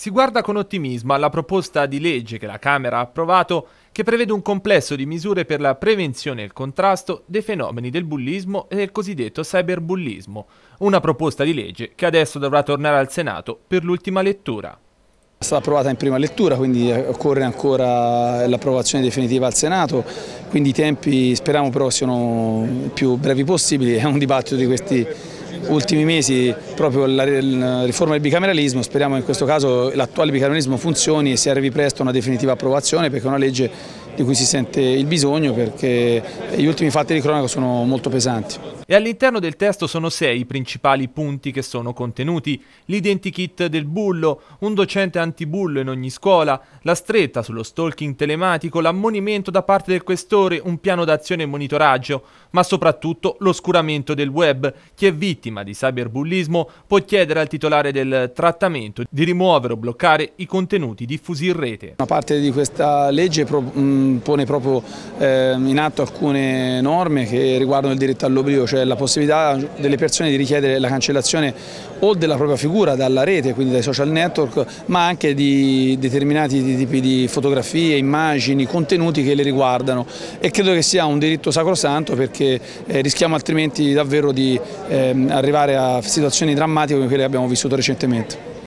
Si guarda con ottimismo alla proposta di legge che la Camera ha approvato che prevede un complesso di misure per la prevenzione e il contrasto dei fenomeni del bullismo e del cosiddetto cyberbullismo, una proposta di legge che adesso dovrà tornare al Senato per l'ultima lettura. È stata approvata in prima lettura, quindi occorre ancora l'approvazione definitiva al Senato, quindi i tempi speriamo però siano più brevi possibili, è un dibattito di questi ultimi mesi proprio la, riforma del bicameralismo, speriamo in questo caso l'attuale bicameralismo funzioni e si arrivi presto a una definitiva approvazione perché è una legge di cui si sente il bisogno perché gli ultimi fatti di cronaca sono molto pesanti. E all'interno del testo sono sei i principali punti che sono contenuti. L'identikit del bullo, un docente antibullo in ogni scuola, la stretta sullo stalking telematico, l'ammonimento da parte del questore, un piano d'azione e monitoraggio, ma soprattutto l'oscuramento del web. Chi è vittima di cyberbullismo può chiedere al titolare del trattamento di rimuovere o bloccare i contenuti diffusi in rete. Una parte di questa legge pro, mh, pone proprio ehm, in atto alcune norme che riguardano il diritto all'oblio, cioè la possibilità delle persone di richiedere la cancellazione o della propria figura dalla rete, quindi dai social network, ma anche di determinati tipi di fotografie, immagini, contenuti che le riguardano e credo che sia un diritto sacrosanto perché eh, rischiamo altrimenti davvero di ehm, arrivare a situazioni drammatiche come quelle che abbiamo vissuto recentemente.